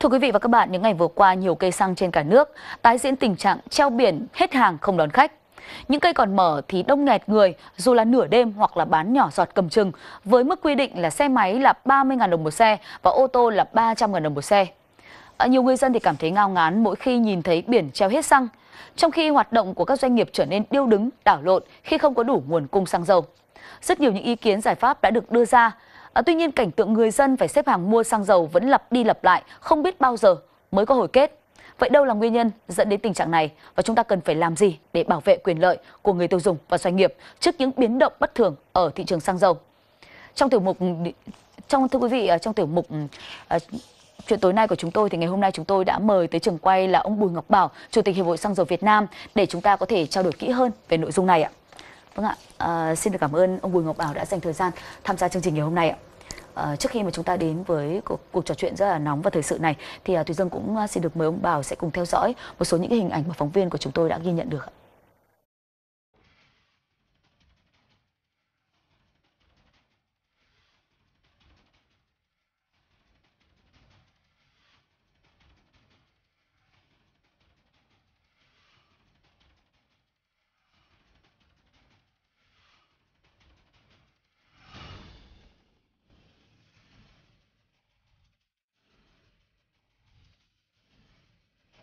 Thưa quý vị và các bạn, những ngày vừa qua nhiều cây xăng trên cả nước tái diễn tình trạng treo biển hết hàng không đón khách. Những cây còn mở thì đông nghẹt người dù là nửa đêm hoặc là bán nhỏ giọt cầm chừng với mức quy định là xe máy là 30.000 đồng một xe và ô tô là 300.000 đồng một xe. À, nhiều người dân thì cảm thấy ngao ngán mỗi khi nhìn thấy biển treo hết xăng, trong khi hoạt động của các doanh nghiệp trở nên điêu đứng, đảo lộn khi không có đủ nguồn cung xăng dầu. Rất nhiều những ý kiến giải pháp đã được đưa ra À, tuy nhiên cảnh tượng người dân phải xếp hàng mua xăng dầu vẫn lặp đi lặp lại, không biết bao giờ mới có hồi kết. Vậy đâu là nguyên nhân dẫn đến tình trạng này và chúng ta cần phải làm gì để bảo vệ quyền lợi của người tiêu dùng và doanh nghiệp trước những biến động bất thường ở thị trường xăng dầu? Trong tiểu mục trong thưa quý vị ờ, trong tiểu mục uh, chuyện tối nay của chúng tôi thì ngày hôm nay chúng tôi đã mời tới trường quay là ông Bùi Ngọc Bảo, Chủ tịch Hiệp hội Xăng dầu Việt Nam để chúng ta có thể trao đổi kỹ hơn về nội dung này ạ. Vâng ạ, à, xin được cảm ơn ông Bùi Ngọc Bảo đã dành thời gian tham gia chương trình ngày hôm nay ạ. À, trước khi mà chúng ta đến với cuộc, cuộc trò chuyện rất là nóng và thời sự này thì à, Thùy Dương cũng à, xin được mời ông Bảo sẽ cùng theo dõi một số những cái hình ảnh mà phóng viên của chúng tôi đã ghi nhận được ạ.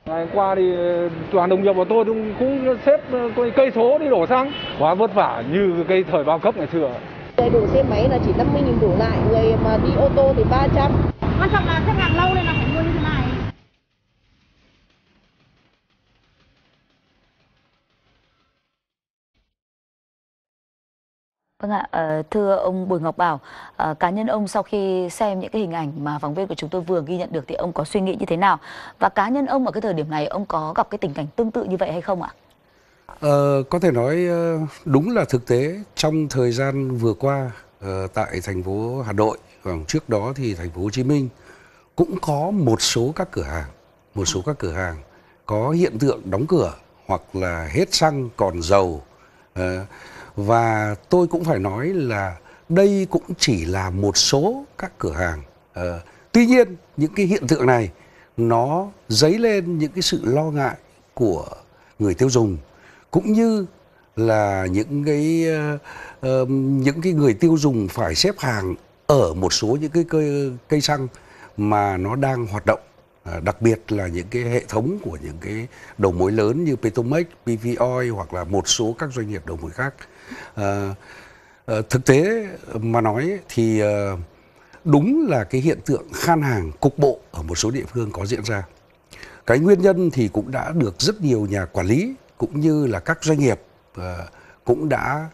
ngày qua thì ờ, toàn đồng nghiệp của tôi cũng xếp ờ, cây số đi đổ xăng quá vất vả như cái thời bao cấp ngày xưa người đủ xe máy là chỉ 50.000 đổ lại người mà đi ô tô thì 300 quan trọng là xếp hàng lâu nên là phải mua như thế Vâng ạ, ờ, thưa ông Bùi Ngọc Bảo, ờ, cá nhân ông sau khi xem những cái hình ảnh mà phóng viên của chúng tôi vừa ghi nhận được thì ông có suy nghĩ như thế nào? Và cá nhân ông ở cái thời điểm này ông có gặp cái tình cảnh tương tự như vậy hay không ạ? Ờ, có thể nói ờ, đúng là thực tế trong thời gian vừa qua tại thành phố Hà Nội và trước đó thì thành phố Hồ Chí Minh cũng có một số các cửa hàng, một số các cửa hàng có hiện tượng đóng cửa hoặc là hết xăng còn dầu. Uh, và tôi cũng phải nói là đây cũng chỉ là một số các cửa hàng uh, tuy nhiên những cái hiện tượng này nó dấy lên những cái sự lo ngại của người tiêu dùng cũng như là những cái uh, những cái người tiêu dùng phải xếp hàng ở một số những cái cây, cây xăng mà nó đang hoạt động À, đặc biệt là những cái hệ thống của những cái đầu mối lớn như Petromex, PV Oil hoặc là một số các doanh nghiệp đầu mối khác. À, à thực tế mà nói thì à, đúng là cái hiện tượng khan hàng cục bộ ở một số địa phương có diễn ra. Cái nguyên nhân thì cũng đã được rất nhiều nhà quản lý cũng như là các doanh nghiệp cũng đã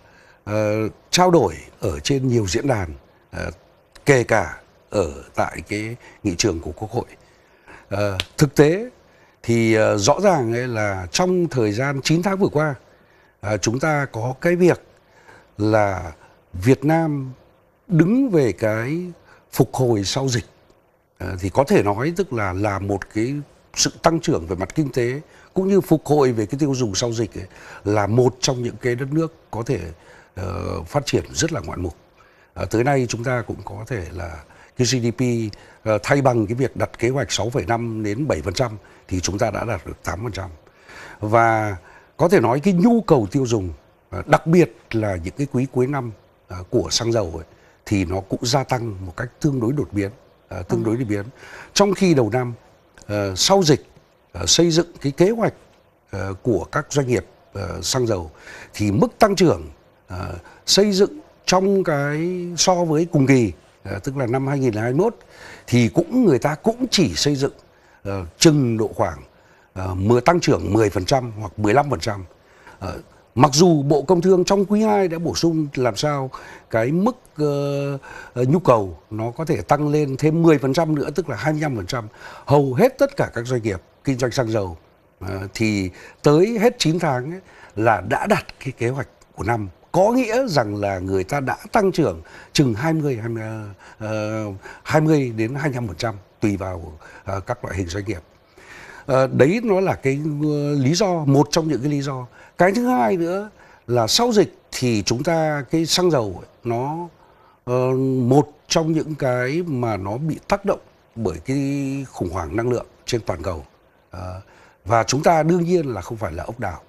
trao đổi ở trên nhiều diễn đàn kể cả ở tại cái nghị trường của Quốc hội Ờ, thực tế thì ờ, rõ ràng là trong thời gian 9 tháng vừa qua ờ, chúng ta có cái việc là Việt Nam đứng về cái phục hồi sau dịch thì có thể nói tức là là một cái sự tăng trưởng về mặt kinh tế cũng như phục hồi về cái tiêu dùng sau dịch ấy, là một trong những cái đất nước có thể uh, phát triển rất là ngoạn mục. À, tới nay chúng ta cũng có thể là cái GDP ờ, thay bằng cái việc đặt kế hoạch 6,5 đến 7% thì chúng ta đã đạt được 8%. Và có thể nói cái nhu cầu tiêu dùng ờ, đặc biệt là những cái quý cuối năm ờ, của xăng dầu ấy, thì nó cũng gia tăng một cách tương đối đột biến, tương đối đột biến. Trong khi đầu năm sau dịch xây dựng cái kế hoạch của các doanh nghiệp xăng dầu thì mức tăng trưởng xây dựng trong cái so với cùng kỳ Ờ, tức là năm 2021 thì cũng người ta cũng chỉ xây dựng uh, chừng độ khoảng uh, tăng trưởng 10% hoặc 15%. Uh, mặc dù Bộ Công Thương trong quý 2 đã bổ sung làm sao cái mức uh, nhu cầu nó có thể tăng lên thêm 10% nữa tức là 25%. Hầu hết tất cả các doanh nghiệp kinh doanh xăng dầu uh, thì tới hết 9 tháng ấy, là đã đạt cái kế hoạch của năm có nghĩa rằng là người ta đã tăng trưởng chừng 20 20, 20 đến 25% tùy vào ờ, các loại hình doanh nghiệp. Ờ, đấy nó là cái ờ, lý do một trong những cái lý do. Cái thứ hai nữa là sau dịch thì chúng ta cái xăng dầu nó một trong những cái mà nó bị tác động bởi cái khủng hoảng năng lượng trên toàn cầu. Và chúng ta đương nhiên là không phải là ốc đảo.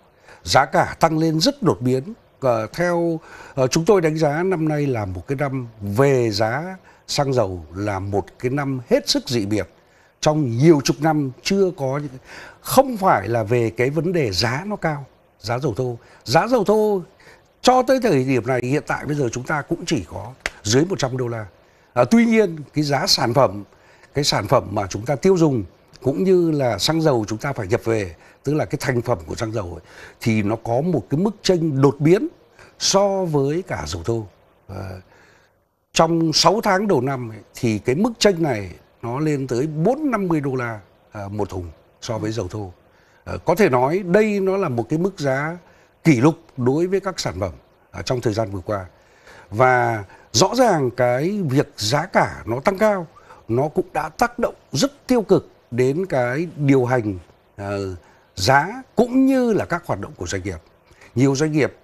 Giá cả tăng lên rất đột biến Ờ, theo ờ, chúng tôi đánh giá năm nay là một cái năm về giá xăng dầu là một cái năm hết sức dị biệt trong nhiều chục năm chưa có những không phải là về cái vấn đề giá nó cao giá dầu thô giá dầu thô cho tới thời điểm này hiện tại bây giờ chúng ta cũng chỉ có dưới 100 đô la à, tuy nhiên cái giá sản phẩm cái sản phẩm mà chúng ta tiêu dùng cũng như là xăng dầu chúng ta phải nhập về tức là cái thành phẩm của xăng dầu ấy, thì nó có một cái mức tranh đột biến so với cả dầu thô và trong 6 tháng đầu năm ấy, thì cái mức tranh này nó lên tới 450 đô la à, một thùng so với dầu thô à, có thể nói đây nó là một cái mức giá kỷ lục đối với các sản phẩm à, trong thời gian vừa qua và rõ ràng cái việc giá cả nó tăng cao nó cũng đã tác động rất tiêu cực đến cái điều hành uh, giá cũng như là các hoạt động của doanh nghiệp. Nhiều doanh nghiệp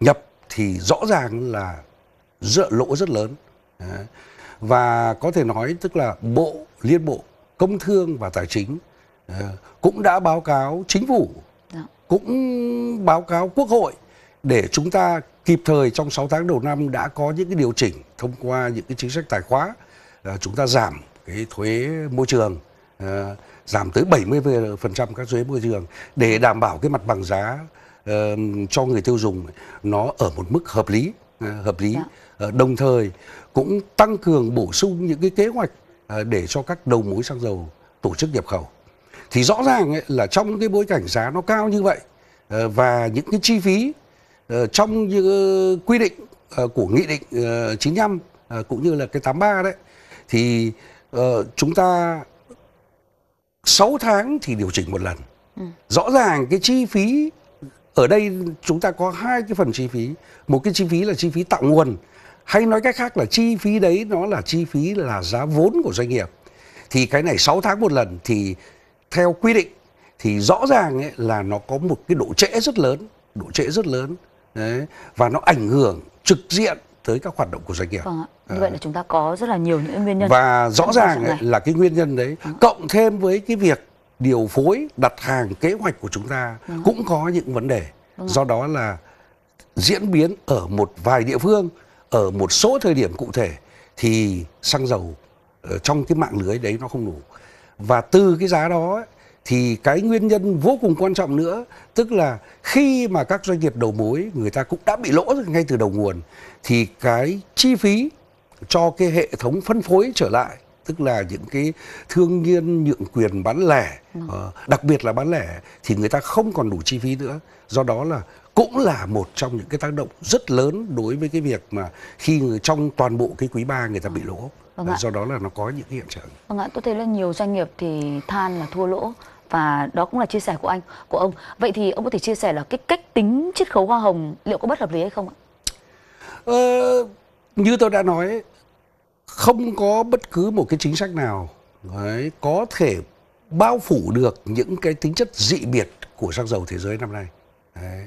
nhập thì rõ ràng là dựa lỗ rất lớn. Và có thể nói tức là bộ, liên bộ, công thương và tài chính ờ, cũng đã báo cáo chính phủ, dạ. cũng báo cáo quốc hội để chúng ta kịp thời trong 6 tháng đầu năm đã có những cái điều chỉnh thông qua những cái chính sách tài khoá ờ, chúng ta giảm cái thuế môi trường Ờ, giảm tới 70% các thuế môi trường để đảm bảo cái mặt bằng giá ờ, cho người tiêu dùng nó ở một mức hợp lý ờ, hợp lý dạ. đồng thời cũng tăng cường bổ sung những cái kế hoạch để cho các đầu mối xăng dầu tổ chức nhập khẩu thì rõ ràng ấy, là trong cái bối cảnh giá nó cao như vậy và những cái chi phí trong những quy định của nghị định 95 cũng như là cái 83 đấy thì chúng ta 6 tháng thì điều chỉnh một lần. Ừ. Rõ ràng cái chi phí ở đây chúng ta có hai cái phần chi phí. Một cái chi phí là chi phí tạo nguồn hay nói cách khác là chi phí đấy nó là chi phí là giá vốn của doanh nghiệp. Thì cái này 6 tháng một lần thì theo quy định thì rõ ràng ấy là nó có một cái độ trễ rất lớn, độ trễ rất lớn. Đấy. Và nó ảnh hưởng trực diện tới các hoạt động của doanh nghiệp. Vâng ạ. Như vậy là chúng ta có rất là nhiều những nguyên nhân. Và rõ ràng ấy, là cái nguyên nhân đấy vâng cộng thêm với cái việc điều phối đặt hàng kế hoạch của chúng ta à. cũng có những vấn đề. Vâng Do đó là diễn biến ở một vài địa phương ở một số thời điểm cụ thể thì xăng dầu ờ, trong cái mạng lưới đấy nó không đủ. Và từ cái giá đó ấy, thì cái nguyên nhân vô cùng quan trọng nữa tức là khi mà các doanh nghiệp đầu mối người ta cũng đã bị lỗ ngay từ đầu nguồn thì cái chi phí cho cái hệ thống phân phối trở lại tức là những cái thương nhiên nhượng quyền bán lẻ ừ. ờ, đặc biệt là bán lẻ thì người ta không còn đủ chi phí nữa do đó là cũng là một trong những cái tác động rất lớn đối với cái việc mà khi người trong toàn bộ cái quý ba người ta bị lỗ vâng do đó là nó có những cái hiện trạng vâng ạ tôi thấy là nhiều doanh nghiệp thì than là thua lỗ và đó cũng là chia sẻ của anh của ông vậy thì ông có thể chia sẻ là cái cách tính chiết khấu hoa hồng liệu có bất hợp lý hay không ạ ờ, như tôi đã nói không có bất cứ một cái chính sách nào ấy, có thể bao phủ được những cái tính chất dị biệt của xăng dầu thế giới năm nay đấy.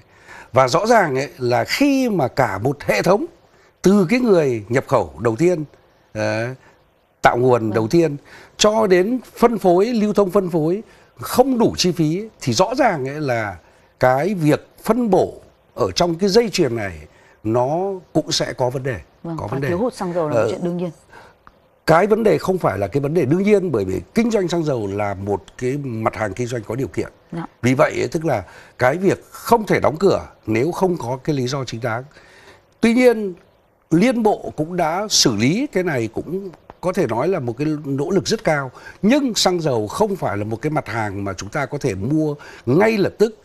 và rõ ràng ấy, là khi mà cả một hệ thống từ cái người nhập khẩu đầu tiên đấy, tạo nguồn đầu vâng. tiên cho đến phân phối lưu thông phân phối không đủ chi phí thì rõ ràng ấy là cái việc phân bổ ở trong cái dây chuyền này nó cũng sẽ có vấn đề vâng, có vấn đề thiếu hụt xăng dầu là ờ, chuyện đương nhiên cái vấn đề không phải là cái vấn đề đương nhiên bởi vì kinh doanh xăng dầu là một cái mặt hàng kinh doanh có điều kiện Đã. Dạ. vì vậy tức là cái việc không thể đóng cửa nếu không có cái lý do chính đáng tuy nhiên liên bộ cũng đã xử lý cái này cũng có thể nói là một cái nỗ lực rất cao nhưng xăng dầu không phải là một cái mặt hàng mà chúng ta có thể mua ngay lập tức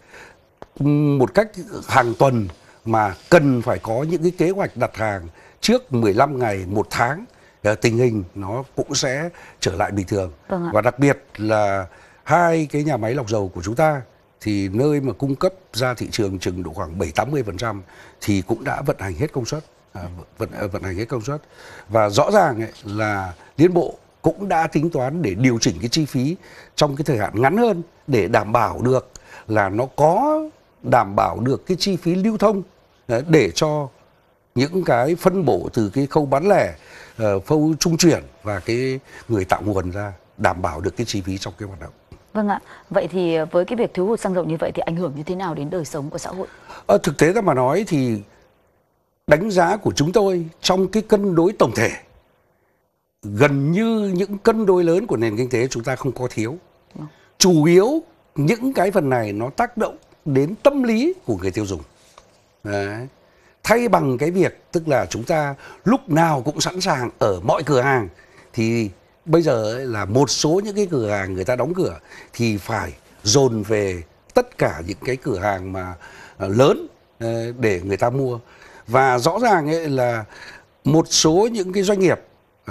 một cách hàng tuần mà cần phải có những cái kế hoạch đặt hàng trước 15 ngày một tháng ờ, tình hình nó cũng sẽ trở lại bình thường vâng và đặc biệt là hai cái nhà máy lọc dầu của chúng ta thì nơi mà cung cấp ra thị trường chừng độ khoảng 7 80% thì cũng đã vận hành hết công suất. À, vận à, vận hành cái công suất và rõ ràng ấy là liên bộ cũng đã tính toán để điều chỉnh cái chi phí trong cái thời hạn ngắn hơn để đảm bảo được là nó có đảm bảo được cái chi phí lưu thông à, để cho những cái phân bổ từ cái khâu bán lẻ ờ, khâu trung chuyển và cái người tạo nguồn ra đảm bảo được cái chi phí trong cái hoạt động Vâng ạ, vậy thì với cái việc thiếu hụt xăng dầu như vậy thì ảnh hưởng như thế nào đến đời sống của xã hội? À, thực tế ra mà nói thì đánh giá của chúng tôi trong cái cân đối tổng thể gần như những cân đối lớn của nền kinh tế chúng ta không có thiếu chủ yếu những cái phần này nó tác động đến tâm lý của người tiêu dùng Đấy. thay bằng cái việc tức là chúng ta lúc nào cũng sẵn sàng ở mọi cửa hàng thì bây giờ là một số những cái cửa hàng người ta đóng cửa thì phải dồn về tất cả những cái cửa hàng mà à, lớn ờ, để người ta mua và rõ ràng ấy là một số những cái doanh nghiệp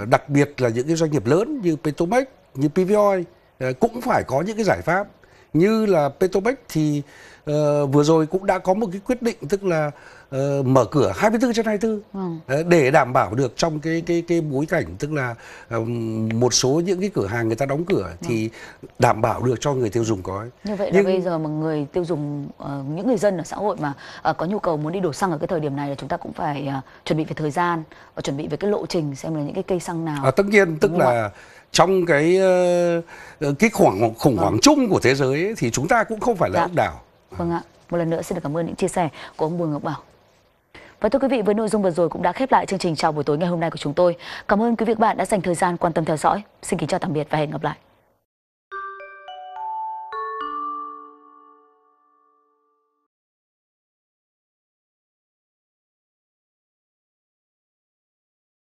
đặc biệt là những cái doanh nghiệp lớn như Petromex, như PVOI ờ, cũng phải có những cái giải pháp như là Petromex thì uh, vừa rồi cũng đã có một cái quyết định tức là uh, mở cửa 24 trên 24 ừ. uh, để đảm bảo được trong cái cái cái bối cảnh tức là uh, một số những cái cửa hàng người ta đóng cửa ừ. thì vâng. đảm bảo được cho người tiêu dùng có. Như vậy Nhưng... là bây giờ mà người tiêu dùng uh, những người dân ở xã hội mà uh, có nhu cầu muốn đi đổ xăng ở cái thời điểm này là chúng ta cũng phải uh, chuẩn bị về thời gian và chuẩn bị về cái lộ trình xem là những cái cây xăng nào. À, tất nhiên tức là trong cái uh, cái khoảng khủng vâng. hoảng vâng. chung của thế giới ấy, thì chúng ta cũng không phải là vâng. ốc đảo. Vâng ạ. Một lần nữa xin được cảm ơn những chia sẻ của ông Bùi Ngọc Bảo. Và thưa quý vị, với nội dung vừa rồi cũng đã khép lại chương trình chào buổi tối ngày hôm nay của chúng tôi. Cảm ơn quý vị và bạn đã dành thời gian quan tâm theo dõi. Xin kính chào tạm biệt và hẹn gặp lại.